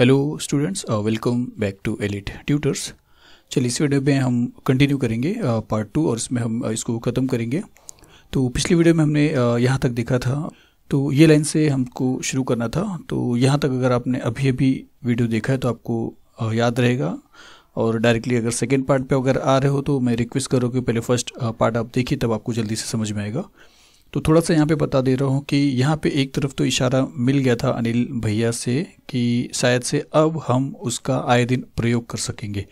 hello students welcome back to elite tutors चलिए इस video में हम कंटिन्यू करेंगे पार्ट uh, टू और इसमें हम uh, इसको ख़त्म करेंगे तो पिछली वीडियो में हमने uh, यहाँ तक देखा था तो ये लाइन से हमको शुरू करना था तो यहाँ तक अगर आपने अभी अभी वीडियो देखा है तो आपको याद रहेगा और डायरेक्टली अगर सेकेंड पार्ट पर अगर आ रहे हो तो मैं रिक्वेस्ट करूँ कि पहले फर्स्ट पार्ट आप देखिए तब आपको जल्दी से समझ में आएगा तो थोड़ा सा यहाँ पे बता दे रहा हूँ कि यहाँ पे एक तरफ तो इशारा मिल गया था अनिल भैया से कि शायद से अब हम उसका आए दिन प्रयोग कर सकेंगे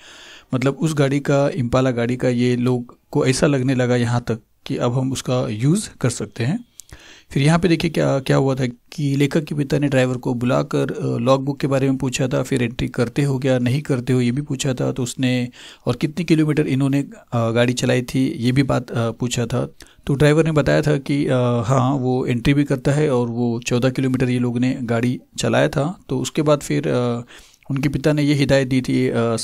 मतलब उस गाड़ी का इम्पाला गाड़ी का ये लोग को ऐसा लगने लगा यहाँ तक कि अब हम उसका यूज़ कर सकते हैं फिर यहाँ पे देखिए क्या क्या हुआ था कि लेखक के पिता ने ड्राइवर को बुलाकर लॉग बुक के बारे में पूछा था फिर एंट्री करते हो क्या नहीं करते हो ये भी पूछा था तो उसने और कितनी किलोमीटर इन्होंने गाड़ी चलाई थी ये भी बात पूछा था तो ड्राइवर ने बताया था कि हाँ वो एंट्री भी करता है और वो चौदह किलोमीटर ये लोग ने गाड़ी चलाया था तो उसके बाद फिर उनके पिता ने ये हिदायत दी थी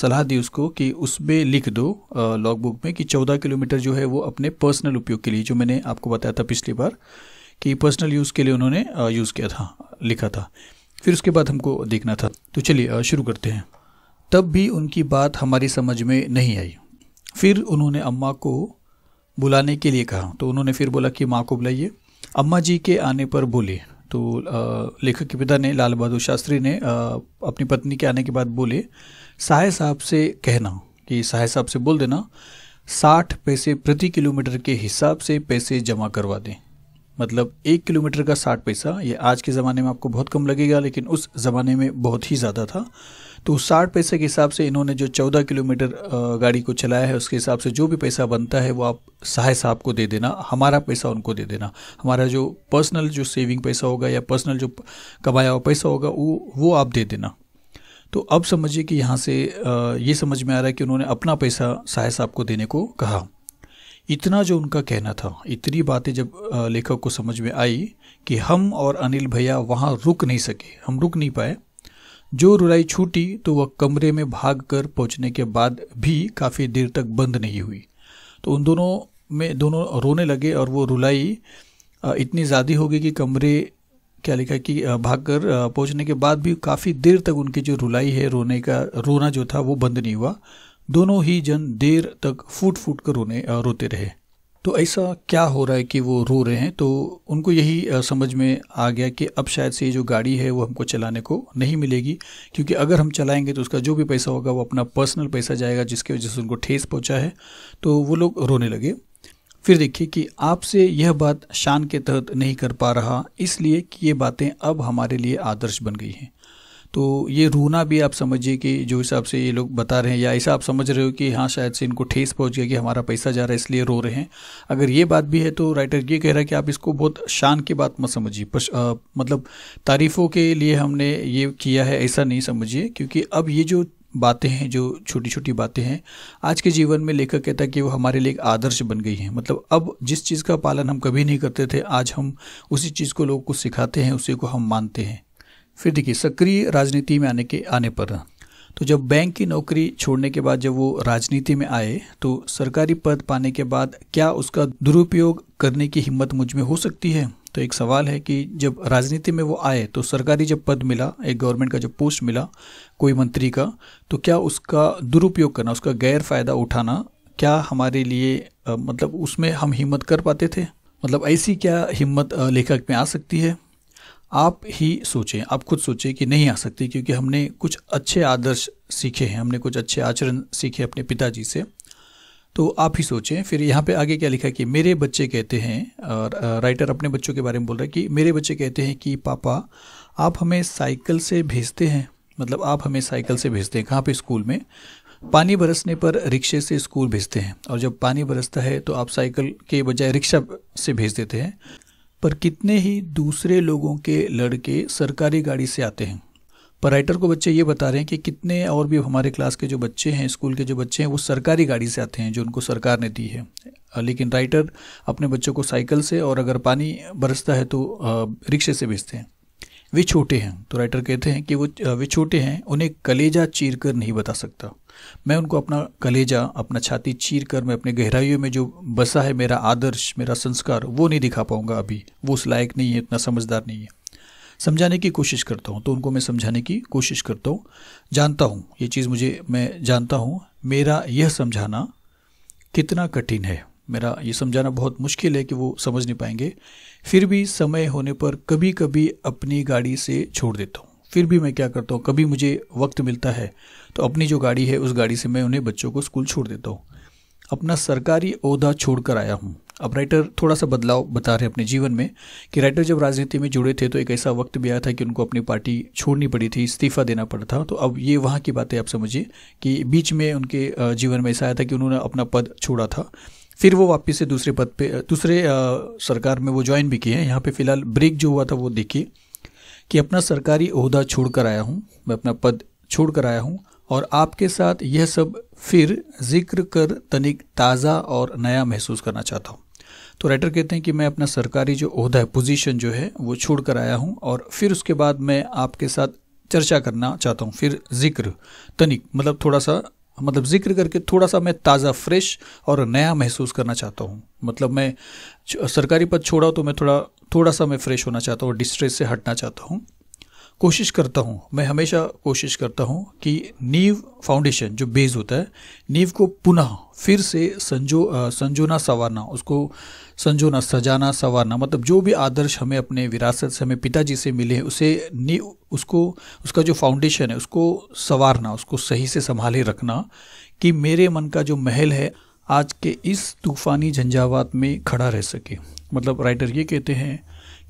सलाह दी उसको कि उसमें लिख दो लॉग बुक में कि चौदह किलोमीटर जो है वो अपने पर्सनल उपयोग के लिए जो मैंने आपको बताया था पिछली बार कि पर्सनल यूज़ के लिए उन्होंने यूज़ किया था लिखा था फिर उसके बाद हमको देखना था तो चलिए शुरू करते हैं तब भी उनकी बात हमारी समझ में नहीं आई फिर उन्होंने अम्मा को बुलाने के लिए कहा तो उन्होंने फिर बोला कि माँ को बुलाइए अम्मा जी के आने पर बोले तो लेखक के पिता ने लाल बहादुर शास्त्री ने अपनी पत्नी के आने के बाद बोले साहे साहब से कहना कि साहे साहब से बोल देना साठ पैसे प्रति किलोमीटर के हिसाब से पैसे जमा करवा दें मतलब एक किलोमीटर का साठ पैसा ये आज के ज़माने में आपको बहुत कम लगेगा लेकिन उस ज़माने में बहुत ही ज़्यादा था तो उस साठ पैसे के हिसाब से इन्होंने जो चौदह किलोमीटर गाड़ी को चलाया है उसके हिसाब से जो भी पैसा बनता है वो आप सहाय साहब को दे देना हमारा पैसा उनको दे देना हमारा जो पर्सनल जो सेविंग पैसा होगा या पर्सनल जो कमाया हुआ पैसा होगा वो वो आप दे देना तो अब समझिए कि यहाँ से ये समझ में आ रहा है कि उन्होंने अपना पैसा सहाय साहब को देने को कहा इतना जो उनका कहना था इतनी बातें जब लेखक को समझ में आई कि हम और अनिल भैया वहाँ रुक नहीं सके हम रुक नहीं पाए जो रुलाई छूटी तो वह कमरे में भाग कर पहुँचने के बाद भी काफ़ी देर तक बंद नहीं हुई तो उन दोनों में दोनों रोने लगे और वो रुलाई इतनी ज़्यादा हो गई कि कमरे क्या लिखा कि भाग कर पहुँचने के बाद भी काफ़ी देर तक उनकी जो रुलाई है रोने का रोना जो था वो बंद नहीं हुआ दोनों ही जन देर तक फूट फूट कर रोने रोते रहे तो ऐसा क्या हो रहा है कि वो रो रहे हैं तो उनको यही समझ में आ गया कि अब शायद से ये जो गाड़ी है वो हमको चलाने को नहीं मिलेगी क्योंकि अगर हम चलाएंगे तो उसका जो भी पैसा होगा वो अपना पर्सनल पैसा जाएगा जिसके वजह से उनको ठेस पहुंचा है तो वो लोग रोने लगे फिर देखिए कि आपसे यह बात शान के तहत नहीं कर पा रहा इसलिए कि ये बातें अब हमारे लिए आदर्श बन गई हैं तो ये रोना भी आप समझिए कि जो हिसाब से ये लोग बता रहे हैं या ऐसा आप समझ रहे हो कि हाँ शायद से इनको ठेस पहुँच गया कि हमारा पैसा जा रहा है इसलिए रो रहे हैं अगर ये बात भी है तो राइटर ये कह रहा है कि आप इसको बहुत शान की बात मत समझिए मतलब तारीफ़ों के लिए हमने ये किया है ऐसा नहीं समझिए क्योंकि अब ये जो बातें हैं जो छोटी छोटी बातें हैं आज के जीवन में लेखक कहता है कि वो हमारे लिए एक आदर्श बन गई हैं मतलब अब जिस चीज़ का पालन हम कभी नहीं करते थे आज हम उसी चीज़ को लोगों को सिखाते हैं उसी को हम मानते हैं फिर देखिए सक्रिय राजनीति में आने के आने पर तो जब बैंक की नौकरी छोड़ने के बाद जब वो राजनीति में आए तो सरकारी पद पाने के बाद क्या उसका दुरुपयोग करने की हिम्मत मुझ में हो सकती है तो एक सवाल है कि जब राजनीति में वो आए तो सरकारी जब पद मिला एक गवर्नमेंट का जब पोस्ट मिला कोई मंत्री का तो क्या उसका दुरुपयोग करना उसका गैर फायदा उठाना क्या हमारे लिए मतलब उसमें हम हिम्मत कर पाते थे मतलब ऐसी क्या हिम्मत लेखक में आ सकती है आप ही सोचें आप खुद सोचें कि नहीं आ सकती क्योंकि हमने कुछ अच्छे आदर्श सीखे हैं हमने कुछ अच्छे आचरण सीखे अपने पिताजी से तो आप ही सोचें फिर यहाँ पे आगे क्या लिखा कि मेरे बच्चे कहते हैं और राइटर अपने बच्चों के बारे में बोल रहा है कि मेरे बच्चे कहते हैं कि पापा आप हमें साइकिल से भेजते हैं मतलब आप हमें साइकिल से भेजते हैं कहाँ पे स्कूल में पानी बरसने पर रिक्शे से स्कूल भेजते हैं और जब पानी बरसता है तो आप साइकिल के बजाय रिक्शा से भेज देते हैं पर कितने ही दूसरे लोगों के लड़के सरकारी गाड़ी से आते हैं पर राइटर को बच्चे ये बता रहे हैं कि कितने और भी हमारे क्लास के जो बच्चे हैं स्कूल के जो बच्चे हैं वो सरकारी गाड़ी से आते हैं जो उनको सरकार ने दी है लेकिन राइटर अपने बच्चों को साइकिल से और अगर पानी बरसता है तो रिक्शे से भेजते हैं वे छोटे हैं तो राइटर कहते हैं कि वो वे छोटे हैं उन्हें कलेजा चीर कर नहीं बता सकता मैं उनको अपना कलेजा अपना छाती चीर कर मैं अपने गहराइयों में जो बसा है मेरा आदर्श मेरा संस्कार वो नहीं दिखा पाऊंगा अभी वो उस लायक नहीं है इतना समझदार नहीं है समझाने की कोशिश करता हूँ तो उनको मैं समझाने की कोशिश करता हूँ जानता हूँ ये चीज़ मुझे मैं जानता हूँ मेरा यह समझाना कितना कठिन है मेरा ये समझाना बहुत मुश्किल है कि वो समझ नहीं पाएंगे फिर भी समय होने पर कभी कभी अपनी गाड़ी से छोड़ देता हूँ फिर भी मैं क्या करता हूँ कभी मुझे वक्त मिलता है तो अपनी जो गाड़ी है उस गाड़ी से मैं उन्हें बच्चों को स्कूल छोड़ देता हूँ अपना सरकारी अहदा छोड़कर आया हूँ अब राइटर थोड़ा सा बदलाव बता रहे हैं अपने जीवन में कि राइटर जब राजनीति में जुड़े थे तो एक ऐसा वक्त भी आया था कि उनको अपनी पार्टी छोड़नी पड़ी थी इस्तीफा देना पड़ा था तो अब ये वहाँ की बातें आप समझिए कि बीच में उनके जीवन में ऐसा आया था कि उन्होंने अपना पद छोड़ा था फिर वो वापस से दूसरे पद पे दूसरे सरकार में वो ज्वाइन भी किए हैं यहाँ पे फिलहाल ब्रेक जो हुआ था वो देखिए कि अपना सरकारी अहदा छोड़ कर आया हूँ मैं अपना पद छोड़ कर आया हूँ और आपके साथ यह सब फिर जिक्र कर तनिक ताज़ा और नया महसूस करना चाहता हूँ तो राइटर कहते हैं कि मैं अपना सरकारी जो अहदा है पोजीशन जो है वो छोड़ कर आया हूँ और फिर उसके बाद मैं आपके साथ चर्चा करना चाहता हूँ फिर जिक्र तनिक मतलब थोड़ा सा मतलब जिक्र करके थोड़ा सा मैं ताज़ा फ्रेश और नया महसूस करना चाहता हूँ मतलब मैं सरकारी पद छोड़ा तो मैं थोड़ा थोड़ा सा मैं फ्रेश होना चाहता हूँ डिस्ट्रेस से हटना चाहता हूँ कोशिश करता हूँ मैं हमेशा कोशिश करता हूँ कि नींव फाउंडेशन जो बेस होता है नीव को पुनः फिर से संजो संजोना संवारना उसको संजोना सजाना संवारना मतलब जो भी आदर्श हमें अपने विरासत से हमें पिताजी से मिले हैं उसे नीव उसको उसका जो फाउंडेशन है उसको संवारना उसको सही से संभाले रखना कि मेरे मन का जो महल है आज के इस तूफ़ानी झंझावात में खड़ा रह सके मतलब राइटर ये कहते हैं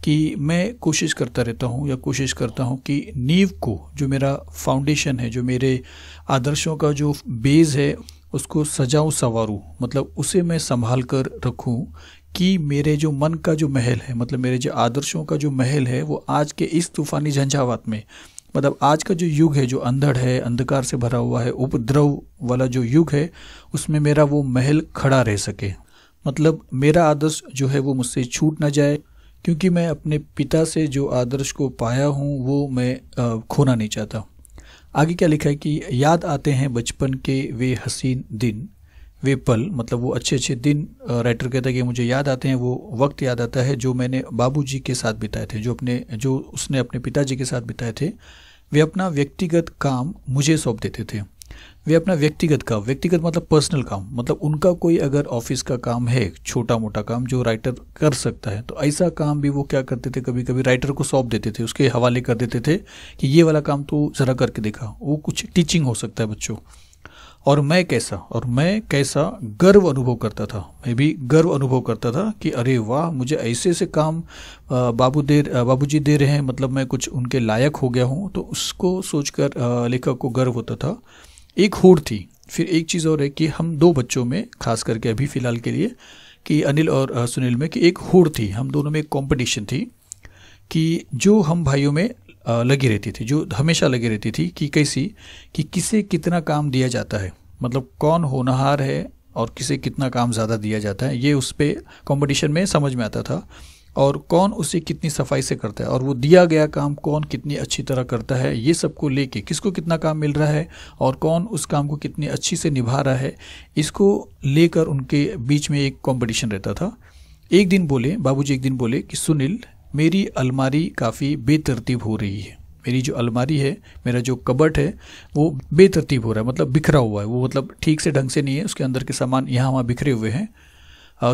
कि मैं कोशिश करता रहता हूँ या कोशिश करता हूँ कि नींव को जो मेरा फाउंडेशन है जो मेरे आदर्शों का जो बेस है उसको सजाऊँ संवारूँ मतलब उसे मैं संभाल कर रखूँ कि मेरे जो मन का जो महल है मतलब मेरे जो आदर्शों का जो महल है वो आज के इस तूफानी झंझावात में मतलब आज का जो युग है जो अंधड़ है अंधकार से भरा हुआ है उपद्रव वाला जो युग है उसमें मेरा वो महल खड़ा रह सके मतलब मेरा आदर्श जो है वो मुझसे छूट ना जाए क्योंकि मैं अपने पिता से जो आदर्श को पाया हूँ वो मैं खोना नहीं चाहता आगे क्या लिखा है कि याद आते हैं बचपन के वे हसीन दिन वे पल मतलब वो अच्छे अच्छे दिन राइटर कहता है कि मुझे याद आते हैं वो वक्त याद आता है जो मैंने बाबूजी के साथ बिताए थे जो अपने जो उसने अपने पिताजी के साथ बिताए थे वे अपना व्यक्तिगत काम मुझे सौंप देते थे वे अपना व्यक्तिगत काम व्यक्तिगत मतलब पर्सनल काम मतलब उनका कोई अगर ऑफिस का काम है छोटा मोटा काम जो राइटर कर सकता है तो ऐसा काम भी वो क्या करते थे कभी कभी राइटर को सौंप देते थे उसके हवाले कर देते थे कि ये वाला काम तो ज़रा करके देखा वो कुछ टीचिंग हो सकता है बच्चों और मैं कैसा और मैं कैसा गर्व अनुभव करता था मैं भी गर्व अनुभव करता था कि अरे वाह मुझे ऐसे ऐसे काम बाबू दे बाबू दे रहे हैं मतलब मैं कुछ उनके लायक हो गया हूँ तो उसको सोचकर लेखक को गर्व होता था एक होड़ थी फिर एक चीज़ और है कि हम दो बच्चों में खास करके अभी फ़िलहाल के लिए कि अनिल और सुनील में कि एक होड़ थी हम दोनों में एक कॉम्पिटिशन थी कि जो हम भाइयों में लगी रहती थी जो हमेशा लगी रहती थी कि कैसी कि किसे कितना काम दिया जाता है मतलब कौन होनहार है और किसे कितना काम ज़्यादा दिया जाता है ये उस पर कॉम्पिटिशन में समझ में आता था और कौन उसे कितनी सफाई से करता है और वो दिया गया काम कौन कितनी अच्छी तरह करता है ये सबको लेके किसको कितना काम मिल रहा है और कौन उस काम को कितनी अच्छी से निभा रहा है इसको लेकर उनके बीच में एक कंपटीशन रहता था एक दिन बोले बाबूजी एक दिन बोले कि सुनील मेरी अलमारी काफ़ी बेतरतीब हो रही है मेरी जो अलमारी है मेरा जो कबट है वो बेतरतीब हो रहा है मतलब बिखरा हुआ है वो मतलब ठीक से ढंग से नहीं है उसके अंदर के सामान यहाँ वहाँ बिखरे हुए हैं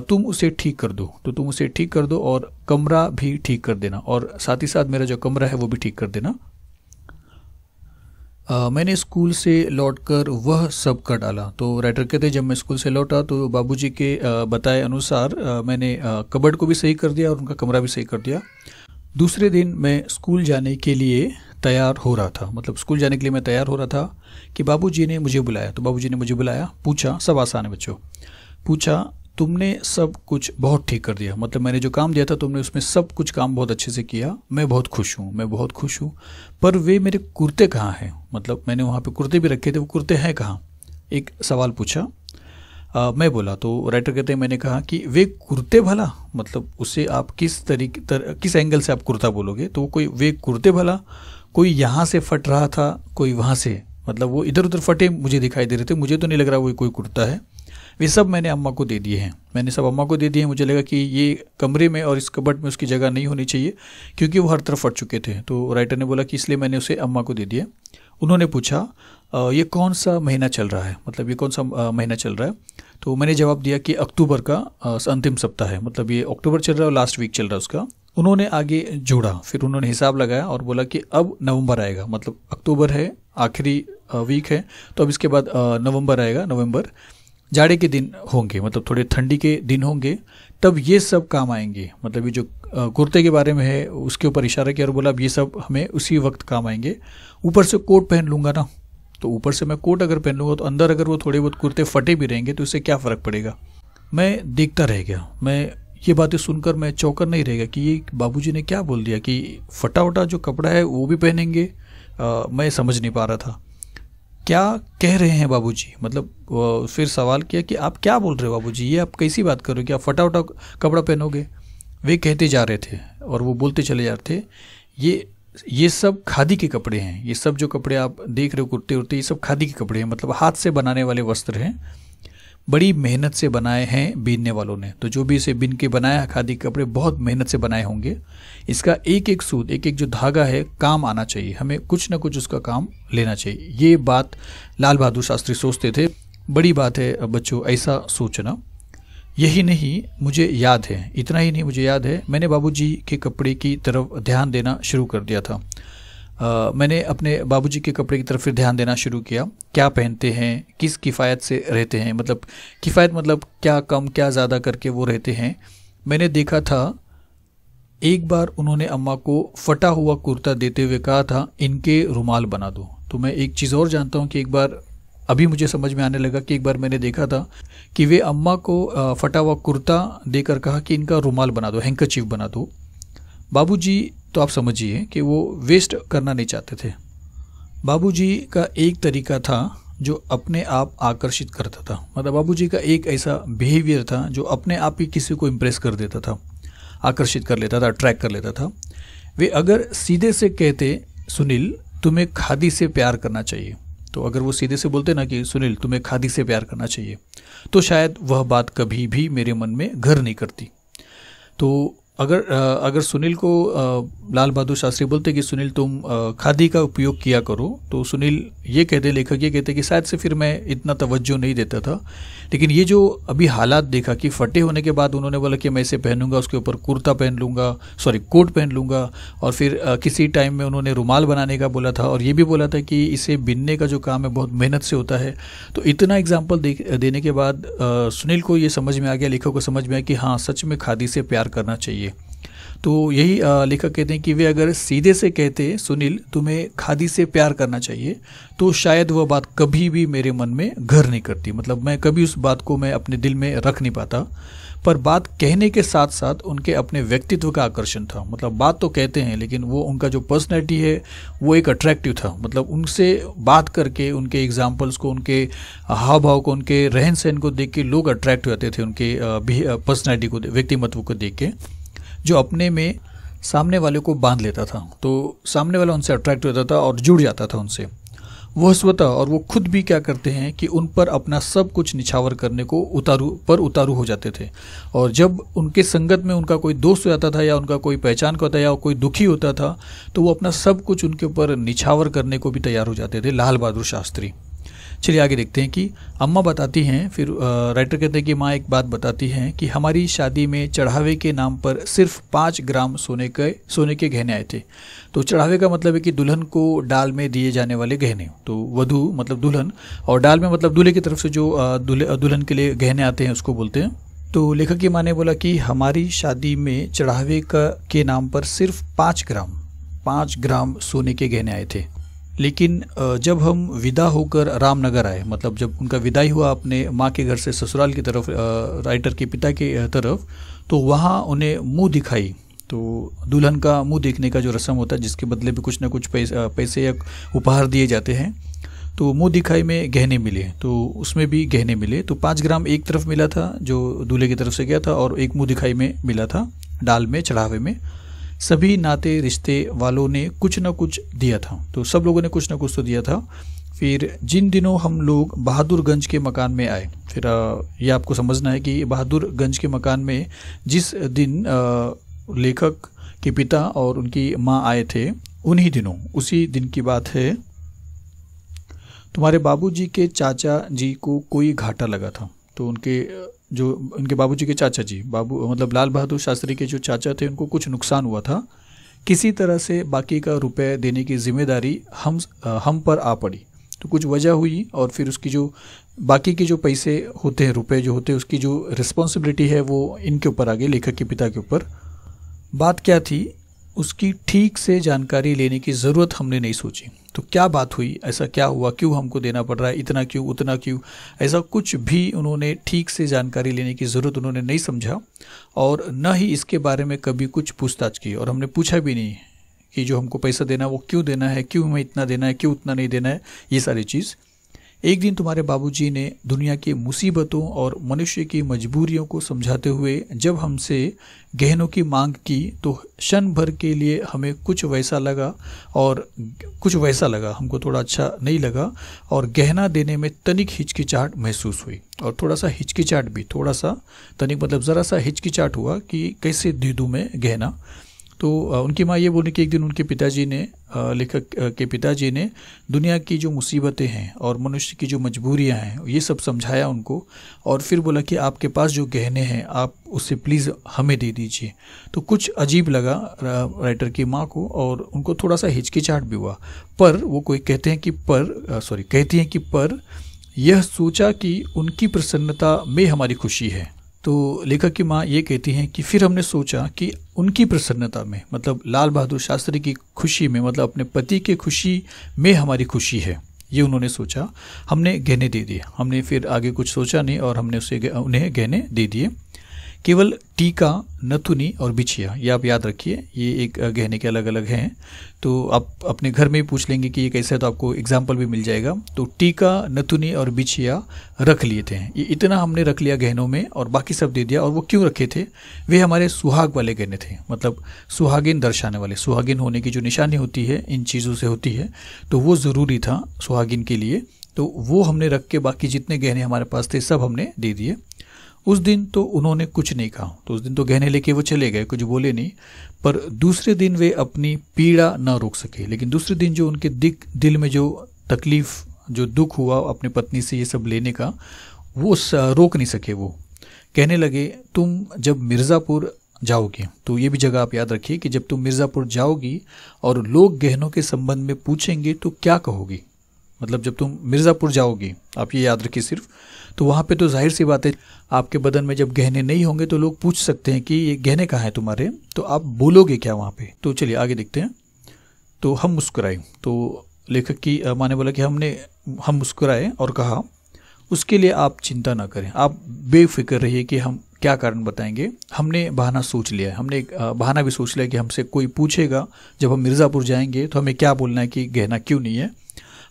तुम उसे ठीक कर दो तो तुम उसे ठीक कर दो और कमरा भी ठीक कर देना और साथ ही साथ मेरा जो कमरा है वो भी ठीक कर देना आ, मैंने स्कूल से लौटकर वह सब कर डाला तो राइटर कहते हैं जब मैं स्कूल से लौटा तो बाबूजी के बताए अनुसार आ, मैंने कबर्ड को भी सही कर दिया और उनका कमरा भी सही कर दिया दूसरे दिन मैं स्कूल जाने के लिए तैयार हो रहा था मतलब स्कूल जाने के लिए मैं तैयार हो रहा था कि बाबूजी ने मुझे बुलाया तो बाबूजी ने मुझे बुलाया पूछा सब आसान है बच्चों पूछा तुमने सब कुछ बहुत ठीक कर दिया मतलब मैंने जो काम दिया था तुमने उसमें सब कुछ काम बहुत अच्छे से किया मैं बहुत खुश हूँ मैं बहुत खुश हूँ पर वे मेरे कुर्ते कहाँ हैं मतलब मैंने वहाँ पे कुर्ते भी रखे थे वो कुर्ते हैं कहाँ एक सवाल पूछा आ, मैं बोला तो राइटर कहते हैं मैंने कहा कि वे कुर्ते भला मतलब उसे आप किस तरीके तर, किस एंगल से आप कुर्ता बोलोगे तो कोई वे कुर्ते भला कोई यहाँ से फट रहा था कोई वहाँ से मतलब वो इधर उधर फटे मुझे दिखाई दे रहे थे मुझे तो नहीं लग रहा वो कोई कुर्ता है वे सब मैंने अम्मा को दे दिए हैं मैंने सब अम्मा को दे दिए हैं मुझे लगा कि ये कमरे में और इस कबट में उसकी जगह नहीं होनी चाहिए क्योंकि वो हर तरफ फट चुके थे तो राइटर ने बोला कि इसलिए मैंने उसे अम्मा को दे दिया उन्होंने पूछा ये कौन सा महीना चल रहा है मतलब ये कौन सा महीना चल रहा है तो मैंने जवाब दिया कि अक्टूबर का अंतिम सप्ताह है मतलब ये अक्टूबर चल रहा है लास्ट वीक चल रहा है उसका उन्होंने आगे जोड़ा फिर उन्होंने हिसाब लगाया और बोला कि अब नवंबर आएगा मतलब अक्टूबर है आखिरी वीक है तो अब इसके बाद नवंबर आएगा नवंबर जाड़े के दिन होंगे मतलब थोड़े ठंडी के दिन होंगे तब ये सब काम आएंगे मतलब ये जो कुर्ते के बारे में है उसके ऊपर इशारा किया और बोला अब ये सब हमें उसी वक्त काम आएंगे ऊपर से कोट पहन लूँगा ना तो ऊपर से मैं कोट अगर पहन लूँगा तो अंदर अगर वो थोड़े बहुत कुर्ते फटे भी रहेंगे तो इससे क्या फ़र्क पड़ेगा मैं देखता रह गया मैं ये बातें सुनकर मैं चौकर नहीं रहेगा कि ये बाबू ने क्या बोल दिया कि फटाफटा जो कपड़ा है वो भी पहनेंगे आ, मैं समझ नहीं पा रहा था क्या कह रहे हैं बाबूजी मतलब फिर सवाल किया कि आप क्या बोल रहे हो बाबूजी ये आप कैसी बात हो कि आप फटाफटा कपड़ा पहनोगे वे कहते जा रहे थे और वो बोलते चले जा रहे थे ये ये सब खादी के कपड़े हैं ये सब जो कपड़े आप देख रहे हो कुर्ते उर्ते ये सब खादी के कपड़े हैं मतलब हाथ से बनाने वाले वस्त्र हैं बड़ी मेहनत से बनाए हैं बीनने वालों ने तो जो भी इसे बीन के बनाया खादी कपड़े बहुत मेहनत से बनाए होंगे इसका एक एक सूद एक एक जो धागा है काम आना चाहिए हमें कुछ ना कुछ उसका काम लेना चाहिए ये बात लाल बहादुर शास्त्री सोचते थे बड़ी बात है बच्चों ऐसा सोचना यही नहीं मुझे याद है इतना ही नहीं मुझे याद है मैंने बाबूजी के कपड़े की तरफ ध्यान देना शुरू कर दिया था आ, मैंने अपने बाबूजी के कपड़े की तरफ फिर ध्यान देना शुरू किया क्या पहनते हैं किस किफ़ायत से रहते हैं मतलब किफ़ायत मतलब क्या कम क्या ज़्यादा करके वो रहते हैं मैंने देखा था एक बार उन्होंने अम्मा को फटा हुआ कुर्ता देते हुए कहा था इनके रुमाल बना दो तो मैं एक चीज़ और जानता हूँ कि एक बार अभी मुझे समझ में आने लगा कि एक बार मैंने देखा था कि वे अम्मा को फटा हुआ कुर्ता देकर कहा कि इनका रुमाल बना दो हैंकर बना दो बाबूजी तो आप समझिए कि वो वेस्ट करना नहीं चाहते थे बाबूजी का एक तरीका था जो अपने आप आकर्षित करता था मतलब बाबूजी का एक ऐसा बिहेवियर था जो अपने आप ही किसी को इम्प्रेस कर देता था आकर्षित कर लेता था अट्रैक्ट कर लेता था वे अगर सीधे से कहते सुनील तुम्हें खादी से प्यार करना चाहिए तो अगर वो सीधे से बोलते ना कि सुनील तुम्हें खादी से प्यार करना चाहिए तो शायद वह बात कभी भी मेरे मन में घर नहीं करती तो अगर अगर सुनील को लाल बहादुर शास्त्री बोलते कि सुनील तुम खादी का उपयोग किया करो तो सुनील ये कहते लेखक ये कहते कि शायद से फिर मैं इतना तवज्जो नहीं देता था लेकिन ये जो अभी हालात देखा कि फटे होने के बाद उन्होंने बोला कि मैं इसे पहनूंगा उसके ऊपर कुर्ता पहन लूँगा सॉरी कोट पहन लूँगा और फिर किसी टाइम में उन्होंने रुमाल बनाने का बोला था और ये भी बोला था कि इसे बिनने का जो काम है बहुत मेहनत से होता है तो इतना एग्जाम्पल देने के बाद सुनील को ये समझ में आ गया लेखक को समझ में आया कि हाँ सच में खादी से प्यार करना चाहिए तो यही लेखक कहते हैं कि वे अगर सीधे से कहते सुनील तुम्हें खादी से प्यार करना चाहिए तो शायद वह बात कभी भी मेरे मन में घर नहीं करती मतलब मैं कभी उस बात को मैं अपने दिल में रख नहीं पाता पर बात कहने के साथ साथ उनके अपने व्यक्तित्व का आकर्षण था मतलब बात तो कहते हैं लेकिन वो उनका जो पर्सनैलिटी है वो एक अट्रैक्टिव था मतलब उनसे बात करके उनके एग्जाम्पल्स को उनके हाव भाव को उनके रहन सहन को देख के लोग अट्रैक्ट हो जाते थे उनके पर्सनैलिटी को व्यक्तिमत्व को देख के जो अपने में सामने वाले को बांध लेता था तो सामने वाला उनसे अट्रैक्ट होता था और जुड़ जाता था उनसे वह स्वतः और वो खुद भी क्या करते हैं कि उन पर अपना सब कुछ निछावर करने को उतारू पर उतारू हो जाते थे और जब उनके संगत में उनका कोई दोस्त हो जाता था या उनका कोई पहचान का होता या कोई दुखी होता था तो वो अपना सब कुछ उनके ऊपर निछावर करने को भी तैयार हो जाते थे लाल बहादुर शास्त्री चलिए आगे देखते हैं कि अम्मा बताती हैं फिर राइटर कहते हैं कि माँ एक बात बताती हैं कि हमारी शादी में चढ़ावे के नाम पर सिर्फ पाँच ग्राम सोने के सोने के गहने आए थे तो चढ़ावे का मतलब है कि दुल्हन को डाल में दिए जाने वाले गहने तो वधु मतलब दुल्हन और डाल में मतलब दूल्हे की तरफ से जो दुल्हन के लिए गहने आते हैं उसको बोलते हैं तो लेखक की माँ ने बोला कि हमारी शादी में चढ़ावे का के नाम पर सिर्फ पाँच ग्राम पाँच ग्राम सोने के गहने आए थे लेकिन जब हम विदा होकर रामनगर आए मतलब जब उनका विदाई हुआ अपने माँ के घर से ससुराल की तरफ राइटर के पिता के तरफ तो वहाँ उन्हें मुंह दिखाई तो दुल्हन का मुंह देखने का जो रस्म होता है जिसके बदले भी कुछ ना कुछ पैसे पैसे या उपहार दिए जाते हैं तो मुंह दिखाई में गहने मिले तो उसमें भी गहने मिले तो पाँच ग्राम एक तरफ मिला था जो दूल्हे की तरफ से गया था और एक मुंह दिखाई में मिला था डाल में चढ़ावे में सभी नाते रिश्ते वालों ने कुछ ना कुछ दिया था तो सब लोगों ने कुछ ना कुछ तो दिया था फिर जिन दिनों हम लोग बहादुरगंज के मकान में आए फिर ये आपको समझना है कि बहादुरगंज के मकान में जिस दिन लेखक के पिता और उनकी माँ आए थे उन्हीं दिनों उसी दिन की बात है तुम्हारे बाबूजी के चाचा जी को कोई घाटा लगा था तो उनके जो उनके बाबूजी के चाचा जी बाबू मतलब लाल बहादुर शास्त्री के जो चाचा थे उनको कुछ नुकसान हुआ था किसी तरह से बाकी का रुपए देने की जिम्मेदारी हम हम पर आ पड़ी तो कुछ वजह हुई और फिर उसकी जो बाकी के जो पैसे होते हैं रुपए जो होते हैं उसकी जो रिस्पॉन्सिबिलिटी है वो इनके ऊपर आ गई लेखक के पिता के ऊपर बात क्या थी उसकी ठीक से जानकारी लेने की ज़रूरत हमने नहीं सोची तो क्या बात हुई ऐसा क्या हुआ क्यों हमको देना पड़ रहा है इतना क्यों उतना क्यों ऐसा कुछ भी उन्होंने ठीक से जानकारी लेने की ज़रूरत उन्होंने नहीं समझा और न ही इसके बारे में कभी कुछ पूछताछ की और हमने पूछा भी नहीं कि जो हमको पैसा देना है वो क्यों देना है क्यों हमें इतना देना है क्यों उतना नहीं देना है ये सारी चीज़ एक दिन तुम्हारे बाबूजी ने दुनिया की मुसीबतों और मनुष्य की मजबूरियों को समझाते हुए जब हमसे गहनों की मांग की तो क्षण भर के लिए हमें कुछ वैसा लगा और कुछ वैसा लगा हमको थोड़ा अच्छा नहीं लगा और गहना देने में तनिक हिचकिचाहट महसूस हुई और थोड़ा सा हिचकिचाहट भी थोड़ा सा तनिक मतलब ज़रा सा हिचकिचाहट हुआ कि कैसे दे दूँ मैं गहना तो उनकी माँ ये बोली कि एक दिन उनके पिताजी ने लेखक के पिताजी ने दुनिया की जो मुसीबतें हैं और मनुष्य की जो मजबूरियां हैं ये सब समझाया उनको और फिर बोला कि आपके पास जो गहने हैं आप उससे प्लीज़ हमें दे दीजिए तो कुछ अजीब लगा राइटर की माँ को और उनको थोड़ा सा हिचकिचाहट भी हुआ पर वो कोई कहते हैं कि पर सॉरी कहती हैं कि पर यह सोचा कि उनकी प्रसन्नता में हमारी खुशी है तो लेखक की माँ ये कहती हैं कि फिर हमने सोचा कि उनकी प्रसन्नता में मतलब लाल बहादुर शास्त्री की खुशी में मतलब अपने पति की खुशी में हमारी खुशी है ये उन्होंने सोचा हमने गहने दे दिए हमने फिर आगे कुछ सोचा नहीं और हमने उसे उन्हें गहने दे दिए केवल टीका नथुनी और बिछिया ये आप याद रखिए ये एक गहने के अलग अलग हैं तो आप अपने घर में पूछ लेंगे कि ये कैसे है तो आपको एग्जाम्पल भी मिल जाएगा तो टीका नथुनी और बिछिया रख लिए थे ये इतना हमने रख लिया गहनों में और बाकी सब दे दिया और वो क्यों रखे थे वे हमारे सुहाग वाले गहने थे मतलब सुहागिन दर्शाने वाले सुहागिन होने की जो निशानी होती है इन चीज़ों से होती है तो वो ज़रूरी था सुहागिन के लिए तो वो हमने रख के बाकी जितने गहने हमारे पास थे सब हमने दे दिए उस दिन तो उन्होंने कुछ नहीं कहा तो उस दिन तो गहने लेके वो चले गए कुछ बोले नहीं पर दूसरे दिन वे अपनी पीड़ा ना रोक सके लेकिन दूसरे दिन जो उनके दिक दिल में जो तकलीफ जो दुख हुआ अपनी पत्नी से ये सब लेने का वो रोक नहीं सके वो कहने लगे तुम जब मिर्ज़ापुर जाओगे तो ये भी जगह आप याद रखिए कि जब तुम मिर्ज़ापुर जाओगी और लोग गहनों के संबंध में पूछेंगे तो क्या कहोगी मतलब जब तुम मिर्ज़ापुर जाओगी आप ये याद रखिए सिर्फ तो वहाँ पे तो जाहिर सी बात है आपके बदन में जब गहने नहीं होंगे तो लोग पूछ सकते हैं कि ये गहने कहाँ हैं तुम्हारे तो आप बोलोगे क्या वहाँ पे तो चलिए आगे देखते हैं तो हम मुस्कुराए तो लेखक की माने बोला कि हमने हम मुस्कुराए और कहा उसके लिए आप चिंता ना करें आप बेफिक्र रहिए कि हम क्या कारण बताएंगे हमने बहाना सोच लिया है हमने एक बहाना भी सोच लिया कि हमसे कोई पूछेगा जब हम मिर्ज़ापुर जाएंगे तो हमें क्या बोलना है कि गहना क्यों नहीं है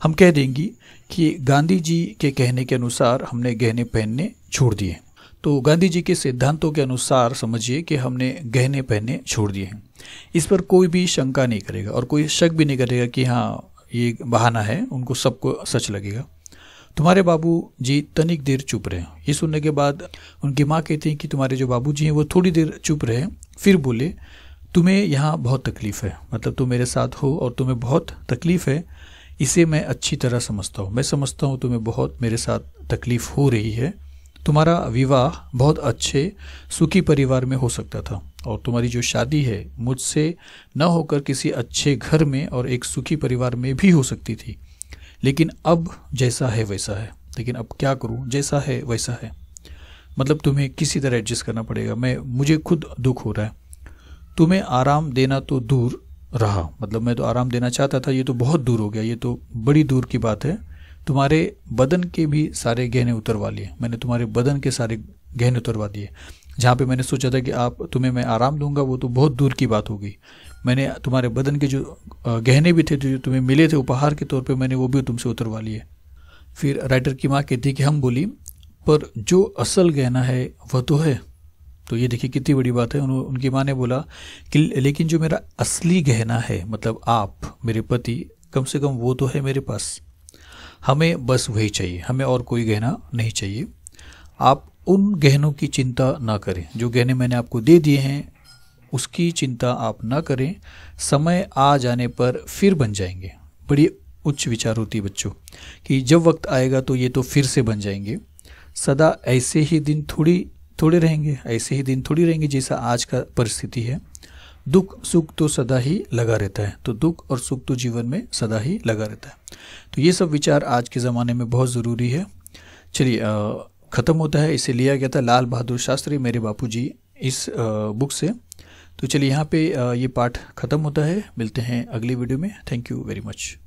हम कह देंगे कि गांधी जी के कहने के अनुसार हमने गहने पहनने छोड़ दिए तो गांधी जी के सिद्धांतों के अनुसार समझिए कि हमने गहने पहनने छोड़ दिए हैं इस पर कोई भी शंका नहीं करेगा और कोई शक भी नहीं करेगा कि हाँ ये बहाना है उनको सबको सच लगेगा तुम्हारे बाबू जी तनिक देर चुप रहे ये सुनने के बाद उनकी माँ कहती हैं कि तुम्हारे जो बाबू जी हैं वो थोड़ी देर चुप रहे फिर बोले तुम्हें यहाँ बहुत तकलीफ़ है मतलब तुम मेरे साथ हो और तुम्हें बहुत तकलीफ़ है इसे मैं अच्छी तरह समझता हूँ मैं समझता हूँ तुम्हें बहुत मेरे साथ तकलीफ हो रही है तुम्हारा विवाह बहुत अच्छे सुखी परिवार में हो सकता था और तुम्हारी जो शादी है मुझसे न होकर किसी अच्छे घर में और एक सुखी परिवार में भी हो सकती थी लेकिन अब जैसा है वैसा है लेकिन अब क्या करूँ जैसा है वैसा है मतलब तुम्हें किसी तरह एडजस्ट करना पड़ेगा मैं मुझे खुद दुख हो रहा है तुम्हें आराम देना तो दूर रहा मतलब मैं तो आराम देना चाहता था ये तो बहुत दूर हो गया ये तो बड़ी दूर की बात है तुम्हारे बदन के भी सारे गहने उतरवा लिए मैंने तुम्हारे बदन के सारे गहने उतरवा दिए जहाँ पे मैंने सोचा था कि आप तुम्हें मैं आराम दूंगा वो तो बहुत दूर की बात होगी मैंने तुम्हारे बदन के जो गहने भी थे जो तुम्हें मिले थे उपहार के तौर पर मैंने वो भी तुमसे उतरवा लिए फिर राइटर की माँ कहती कि हम बोली पर जो असल गहना है वह तो है तो ये देखिए कितनी बड़ी बात है उन्होंने उनकी माँ ने बोला कि लेकिन जो मेरा असली गहना है मतलब आप मेरे पति कम से कम वो तो है मेरे पास हमें बस वही चाहिए हमें और कोई गहना नहीं चाहिए आप उन गहनों की चिंता ना करें जो गहने मैंने आपको दे दिए हैं उसकी चिंता आप ना करें समय आ जाने पर फिर बन जाएंगे बड़ी उच्च विचार होती है बच्चों कि जब वक्त आएगा तो ये तो फिर से बन जाएंगे सदा ऐसे ही दिन थोड़ी थोड़े रहेंगे ऐसे ही दिन थोड़ी रहेंगे जैसा आज का परिस्थिति है दुख सुख तो सदा ही लगा रहता है तो दुख और सुख तो जीवन में सदा ही लगा रहता है तो ये सब विचार आज के ज़माने में बहुत ज़रूरी है चलिए ख़त्म होता है इसे लिया गया था लाल बहादुर शास्त्री मेरे बापू इस बुक से तो चलिए यहाँ पे ये पाठ ख़त्म होता है मिलते हैं अगली वीडियो में थैंक यू वेरी मच